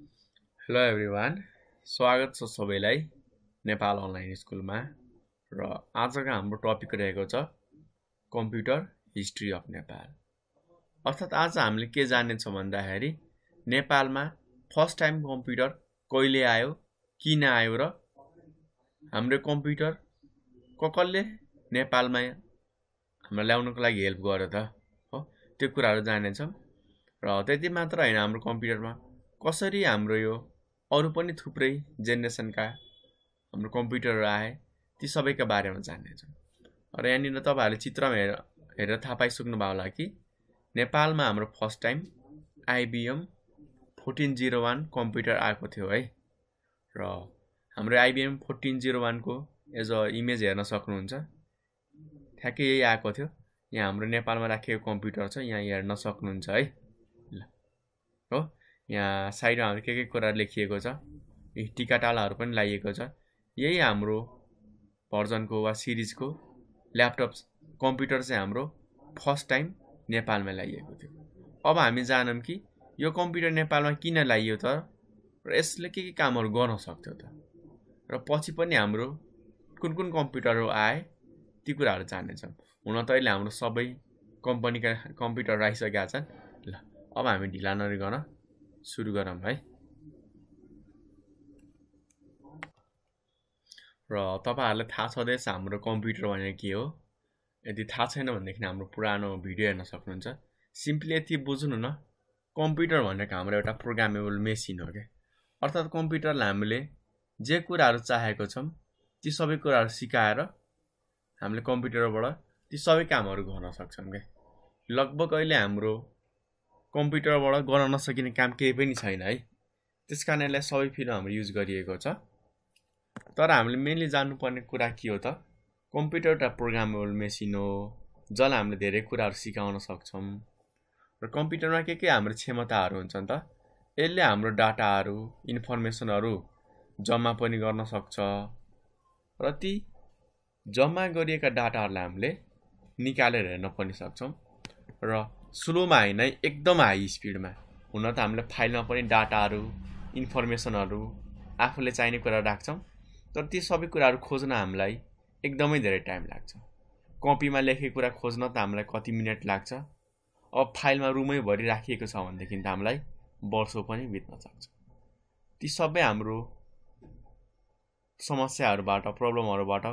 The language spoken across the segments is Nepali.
हेलो एभ्रिवान स्वागत छ सबैलाई नेपाल अनलाइन स्कुलमा र आजको हाम्रो टपिक रहेको छ कम्प्युटर हिस्ट्री अफ नेपाल अर्थात् आज हामीले के जान्नेछौँ भन्दाखेरि नेपालमा फर्स्ट टाइम कम्प्युटर कहिले आयो किन आयो र हाम्रो कम्प्युटर कसले नेपालमा हाम्रो ल्याउनको लागि हेल्प गर्यो त हो त्यो कुराहरू जानेछौँ र त्यति मात्र होइन हाम्रो कम्प्युटरमा कसरी हाम्रो यो अरू पनि थुप्रै जेनेरेसनका हाम्रो कम्प्युटरहरू आए ती सबैका बारेमा जान्नेछौँ र यहाँनिर तपाईँहरूले चित्रमा हेर हेरेर थाहा पाइसक्नुभयो होला कि नेपालमा हाम्रो first time IBM fourteen zero one computer आएको थियो है र हाम्रो आइबिएम फोर्टिन जिरो वानको एज अ इमेज हेर्न सक्नुहुन्छ ठ्याक्कै यही आएको थियो यहाँ हाम्रो नेपालमा राखिएको कम्प्युटर छ यहाँ हेर्न सक्नुहुन्छ है ल हो यहाँ साइडमा हाम्रो के के कुरा लेखिएको छ टिकाटालाहरू पनि लगाइएको छ यही हाम्रो भर्जनको वा सिरिजको ल्यापटप कम्प्युटर चाहिँ हाम्रो फर्स्ट टाइम नेपालमा ल्याइएको थियो अब हामी जानौँ कि यो कम्प्युटर नेपालमा किन ल्याइयो त र यसले के के कामहरू गर्न सक्थ्यो त र पछि पनि हाम्रो कुन कुन कम्प्युटरहरू आए ती कुराहरू जानेछौँ हुन त अहिले हाम्रो सबै कम्पनीका कम्प्युटर आइसकेका छन् ल अब हामी ढिला गर्न सुरु गरौँ है र तपाईँहरूलाई थाहा छँदैछ हाम्रो कम्प्युटर भनेको के हो यदि थाहा छैन भनेदेखि हाम्रो पुरानो भिडियो हेर्न सक्नुहुन्छ सिम्पली यति बुझ्नु न कम्प्युटर भनेको हाम्रो एउटा प्रोग्रामेबल मेसिन हो क्या अर्थात् कम्प्युटरलाई हामीले जे कुराहरू चाहेको छौँ ती सबै कुराहरू सिकाएर हामीले कम्प्युटरबाट ती सबै कामहरू गर्न सक्छौँ क्या लगभग अहिले हाम्रो कम्प्युटरबाट गर्न नसकिने काम केही पनि छैन है त्यस कारण यसलाई सबै फिल्म हाम्रो युज गरिएको छ तर हामीले मेनली जान्नुपर्ने कुरा के हो त कम्प्युटर एउटा प्रोग्रामेबल मेसिन हो जसलाई हामीले धेरै कुराहरू सिकाउन सक्छौँ र कम्प्युटरमा के के हाम्रो क्षमताहरू हुन्छन् त यसले हाम्रो डाटाहरू इन्फर्मेसनहरू जम्मा पनि गर्न सक्छ र ती जम्मा गरिएका डाटाहरूलाई हामीले निकालेर हेर्न पनि सक्छौँ र स्लोमा होइन एकदम हाई स्पिडमा हुन त हामीले फाइलमा पनि डाटाहरू इन्फर्मेसनहरू आफूले चाहिने कुरा राख्छौँ तर ती सबै कुराहरू खोज्न हामीलाई एकदमै धेरै टाइम लाग्छ कपीमा लेखेको कुरा खोज्न त हामीलाई कति मिनट लाग्छ अब फाइलमा रुमै भरि राखिएको छ भनेदेखि त हामीलाई वर्षौँ पनि बित्न सक्छ ती सबै हाम्रो समस्याहरूबाट प्रब्लमहरूबाट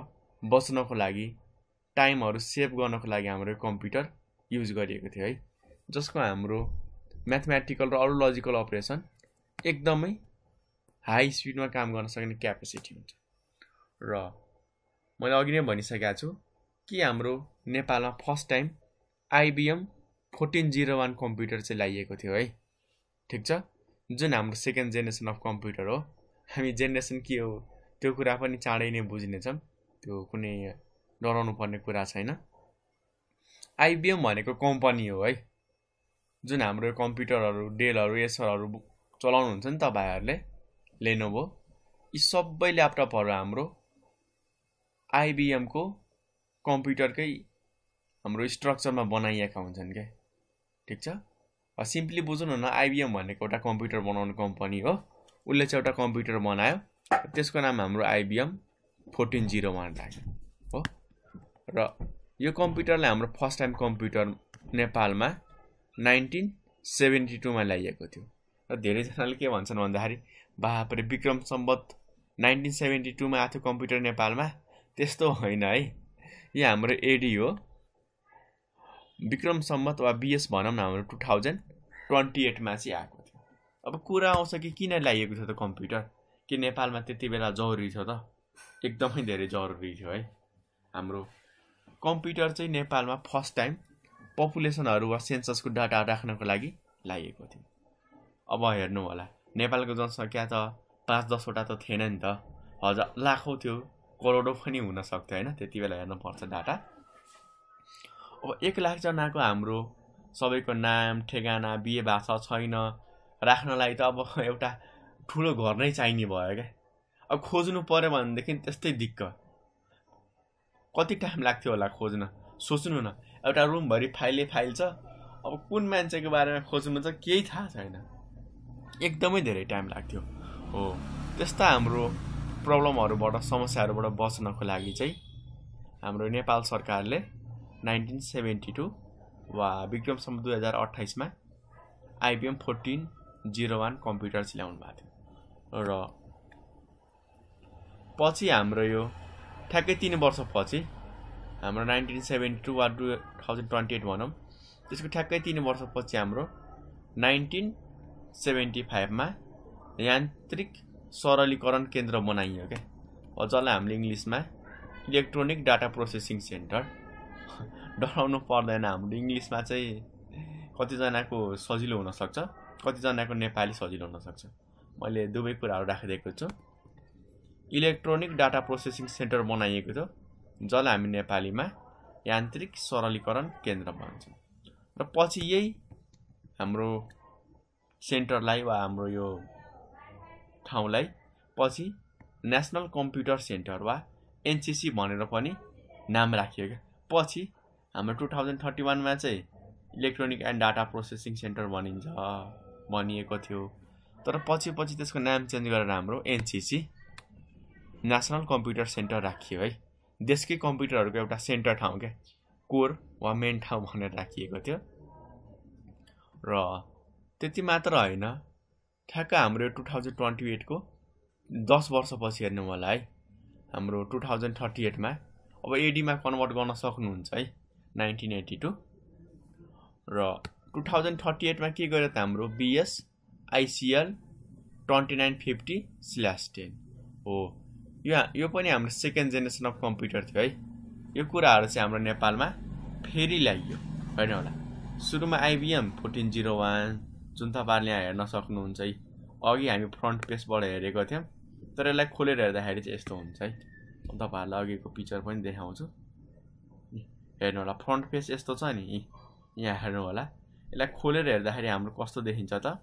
बच्नको लागि टाइमहरू सेभ गर्नको लागि हाम्रो कम्प्युटर युज गरिएको थियो है जसको हाम्रो म्याथमेटिकल र अरू लजिकल अपरेसन एकदमै हाई स्पिडमा काम गर्न सक्ने क्यापेसिटी हुन्छ र मैले अघि नै भनिसकेको छु कि हाम्रो नेपालमा first time IBM fourteen zero one computer चाहिँ ल्याइएको थियो है ठिक छ जुन हाम्रो सेकेन्ड जेनेरेसन अफ कम्प्युटर हो हामी जेनेरेसन के हो त्यो कुरा पनि चाँडै नै बुझ्नेछौँ त्यो कुनै डराउनु पर्ने कुरा छैन आइबिएम भनेको कम्पनी हो है जुन हाम्रो कम्प्युटरहरू डेलहरू एसरहरू हुन्छ नि तपाईँहरूले लेनोभो यी सबै ल्यापटपहरू हाम्रो आइबिएमको कम्प्युटरकै हाम्रो स्ट्रक्चरमा बनाइएका हुन्छन् क्या ठिक छ सिम्पली बुझ्नु न आइबिएम भनेको एउटा कम्प्युटर बनाउने कम्पनी हो उसले चाहिँ एउटा कम्प्युटर बनायो त्यसको नाम हाम्रो आइबिएम फोर्टिन जिरो वान लाग्यो हो र यो कम्प्युटरलाई हाम्रो फर्स्ट टाइम कम्प्युटर नेपालमा नाइन्टिन सेभेन्टी टूमा ल्याइएको थियो र धेरैजनाले के भन्छन् भन्दाखेरि बापरे विक्रम सम्बत नाइन्टिन सेभेन्टी टूमा आएको थियो कम्प्युटर नेपालमा त्यस्तो होइन है यो हाम्रो एडी हो विक्रम सम्बत वा बिएस भनौँ न हाम्रो टु थाउजन्ड ट्वेन्टी एटमा चाहिँ आएको थियो अब कुरा आउँछ कि किन ल्याइएको थियो त कम्प्युटर कि नेपालमा त्यति बेला जरुरी थियो त एकदमै धेरै जरुरी थियो है हाम्रो कम्प्युटर चाहिँ नेपालमा फर्स्ट टाइम पपुलेसनहरू वा सेन्ससको डाटा राख्नको लागि लागेको थियो अब हेर्नु होला नेपालको जनसङ्ख्या त पाँच दसवटा त थिएन नि त हजार लाखौँ थियो करोडौँ पनि हुनसक्थ्यो होइन त्यति बेला हेर्नुपर्छ डाटा अब एक लाखजनाको हाम्रो सबैको नाम ठेगाना बिहे भाषा छैन राख्नलाई त अब एउटा ठुलो घर नै चाहिने भयो क्या अब खोज्नु पऱ्यो भनेदेखि त्यस्तै दिक्क कति टाइम लाग्थ्यो होला खोज्न सोच्नु न एउटा रुमभरि फाइलै फाइल छ अब कुन मान्छेको बारेमा खोज्नु चाहिँ केही थाहा छैन एकदमै धेरै टाइम लाग्थ्यो हो त्यस्ता हाम्रो प्रब्लमहरूबाट समस्याहरूबाट बच्नको लागि चाहिँ हाम्रो नेपाल सरकारले नाइन्टिन सेभेन्टी टू वा विक्रमसम्म दुई हजार अट्ठाइसमा IBM fourteen zero one computer ल्याउनु भएको थियो र पछि हाम्रो यो ठ्याक्कै तिन वर्षपछि हाम्रो नाइन्टिन सेभेन्टी टू वा टु थाउजन्ड ट्वेन्टी एट भनौँ त्यसको ठ्याक्कै तिन वर्षपछि हाम्रो नाइन्टिन सेभेन्टी फाइभमा यान्त्रिक सरलीकरण केन्द्र बनाइयो क्या जसलाई हामीले इङ्ग्लिसमा इलेक्ट्रोनिक डाटा प्रोसेसिङ सेन्टर डराउनु पर्दैन हाम्रो इङ्ग्लिसमा चाहिँ कतिजनाको सजिलो हुनसक्छ कतिजनाको नेपाली सजिलो हुनसक्छ मैले दुवै कुराहरू राखिदिएको छु इलेक्ट्रोनिक डाटा प्रोसेसिङ सेन्टर बनाइएको थियो जसलाई हामी नेपालीमा यान्त्रिक सरलीकरण केन्द्र भन्छौँ र पछि यही हाम्रो सेन्टरलाई वा हाम्रो यो ठाउँलाई पछि नेसनल कम्प्युटर सेन्टर वा एनसिसी भनेर पनि नाम राखियो क्या पछि हाम्रो टु थाउजन्ड थर्टी वानमा चाहिँ electronic and data processing centre भनिन्छ भनिएको थियो तर पछि पछि त्यसको नाम चेन्ज गरेर हाम्रो एनसिसी नेसनल कम्प्युटर सेन्टर राखियो है देशकै कम्प्युटरहरूको एउटा सेन्टर ठाउँ क्या कोर वा मेन ठाउँ भनेर राखिएको थियो र त्यति मात्र होइन ठ्याक्क हाम्रो टु थाउजन्ड ट्वेन्टी एटको दस वर्षपछि हेर्नु होला है हाम्रो टु थाउजन्ड थर्टी एटमा अब एडीमा कन्भर्ट गर्न सक्नुहुन्छ है नाइन्टिन एट्टी टू र टु थाउजन्ड थर्टी एटमा के गर्यो त हाम्रो BS ICL twenty nine fifty slash ten हो यो यो पनि हाम्रो सेकेन्ड जेनेरेसन अफ कम्प्युटर थियो है यो कुराहरू चाहिँ हाम्रो नेपालमा फेरि ल्याइयो होइन होला सुरुमा आइबिएम फोर्टिन जिरो वान जुन तपाईँहरूले यहाँ हेर्न सक्नुहुन्छ है अघि हामी फ्रन्ट पेजबाट हेरेको थियौँ तर यसलाई खोलेर हेर्दाखेरि चाहिँ यस्तो हुन्छ है तपाईँहरूलाई अघिको पिक्चर पनि देखाउँछु हेर्नु होला फ्रन्ट पेज यस्तो छ नि यहाँ हेर्नु होला यसलाई खोलेर हेर्दाखेरि हाम्रो कस्तो देखिन्छ त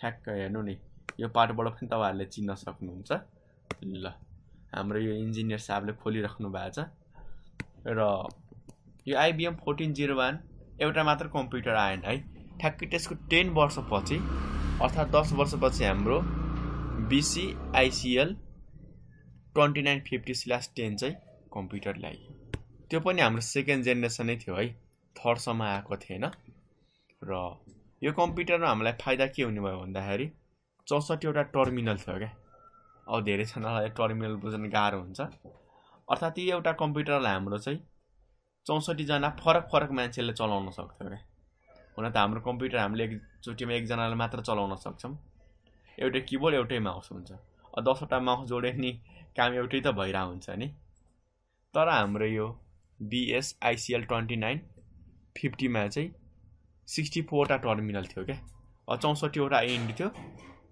ठ्याक्क हेर्नु नि यो पाठबाट पनि तपाईँहरूले चिन्न सक्नुहुन्छ ल हाम्रो यो इन्जिनियर साहबले खोलिराख्नु भएको छ र यो आइबिएम फोर्टिन जिरो वान एउटा मात्र कम्प्युटर आएन है ठ्याक्कै त्यसको टेन वर्षपछि अर्थात् दस वर्षपछि हाम्रो BCICL twenty nine fifty slash ten चाहिँ कम्प्युटर ल्यायो त्यो पनि हाम्रो सेकेन्ड जेनेरेसनै थियो है थर्डसम्म आएको थिएन र यो कम्प्युटरमा हामीलाई फाइदा के हुने भयो भन्दाखेरि चौसठीवटा टर्मिनल थियो क्या अब धेरै धेरैजनालाई टर्मिनल बुझ्न गाह्रो हुन्छ अर्थात् यी एउटा कम्प्युटरलाई हाम्रो चाहिँ चौसठीजना फरक फरक मान्छेले चलाउन सक्थ्यो क्या हुन त हाम्रो कम्प्युटर हामीले एकचोटिमा एकजनाले मात्र चलाउन सक्छौँ एउटै किबोर्ड एउटै माउस हुन्छ दसवटा माउस जोडे नि काम एउटै त भइरहेको हुन्छ नि तर हाम्रो यो बिएसआइसिएल ट्वेन्टी नाइन फिफ्टीमा चाहिँ सिक्सटी फोरवटा टर्मिनल थियो क्या चौसठीवटा एन्ड थियो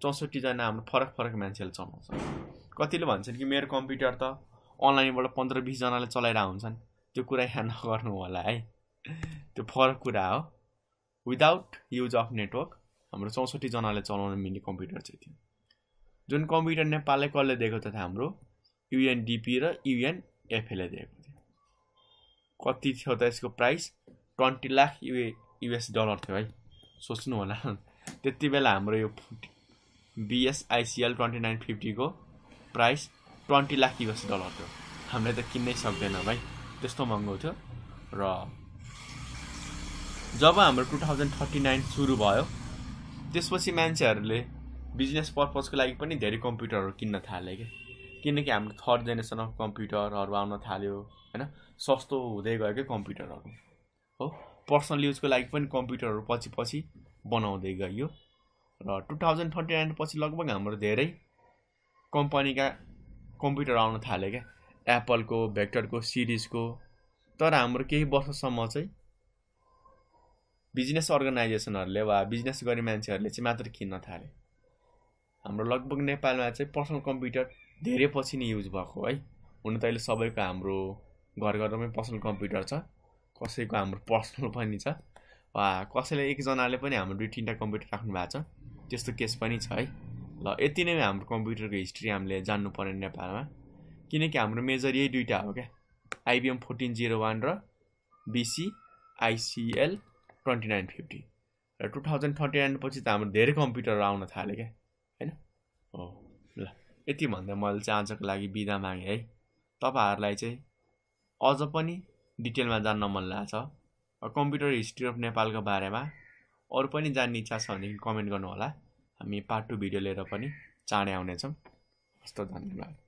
चौसठीजना हाम्रो फरक फरक मान्छेले चलाउँछ कतिले भन्छन् कि मेरो कम्प्युटर त अनलाइनबाट पन्ध्र बिसजनाले चलाइरहेको हुन्छन् त्यो कुरा यहाँ नगर्नु होला है त्यो फरक कुरा हो विदाउट युज अफ नेटवर्क हाम्रो चौसठीजनाले चलाउन मिल्ने कम्प्युटर चाहिँ थियो जुन कम्प्युटर नेपालले कसले दिएको थियो हाम्रो युएनडिपी र युएनएफएले दिएको थियो कति थियो त यसको प्राइस ट्वेन्टी लाख युए युएस डलर थियो है सोच्नु होला त्यति बेला हाम्रो यो बिएसआइसिएल ट्वेन्टी नाइन फिफ्टीको price twenty lakh US dollar थियो हामीले त किन्नै सक्दैन भाइ त्यस्तो महँगो थियो र जब हाम्रो टु थाउजन्ड थर्टी नाइन सुरु भयो त्यसपछि मान्छेहरूले बिजनेस पर्पजको लागि पनि धेरै कम्प्युटरहरू किन्न थाले क्या किनकि हाम्रो थर्ड जेनेरेसन अफ कम्प्युटरहरू आउन थाल्यो होइन सस्तो हुँदै गयो क्या कम्प्युटरहरू हो पर्सनल युजको लागि पनि कम्प्युटरहरू पछि पछि बनाउँदै गयो र टु थाउजन्ड थर्टी नाइन पछि लगभग हाम्रो धेरै कम्पनीका कम्प्युटर आउन थाले क्या एप्पलको भेक्टरको सिरिजको तर हाम्रो केही वर्षसम्म चाहिँ बिजनेस अर्गनाइजेसनहरूले वा बिजनेस गर्ने मान्छेहरूले चाहिँ मात्र किन्न थाले हाम्रो लगभग नेपालमा चाहिँ पर्सनल कम्प्युटर धेरै पछि नै युज भएको है हुन त अहिले सबैको हाम्रो घर घरमै पर्सनल कम्प्युटर छ कसैको हाम्रो पर्सनल पनि छ वा कसैले एकजनाले पनि हाम्रो दुई तिनवटा कम्प्युटर राख्नु भएको छ त्यस्तो केस पनि छ है ल यति नै हाम्रो कम्प्युटरको हिस्ट्री हामीले जान्नु जान्नुपर्ने नेपालमा किनकि हाम्रो मेजर यही दुइटा हो क्या आइबिएम फोर्टिन जिरो वान र BC ICL twenty nine fifty र टु थाउजन्ड थर्टी नाइन पछि त हाम्रो धेरै कम्प्युटरहरू आउन थाल्यो क्या होइन हो ल यति भन्दा मैले चाहिँ आजको लागि बिदा मागेँ है तपाईँहरूलाई चाहिँ अझ पनि डिटेलमा जान्न मन लाग्छ कम्प्युटर हिस्ट्री अफ नेपालको बारेमा अरू पनि जान्ने इच्छा छ भनेदेखि कमेन्ट गर्नु होला हामी पार्ट टू भिडियो लिएर पनि चाँडै आउनेछौँ हस्त धन्यवाद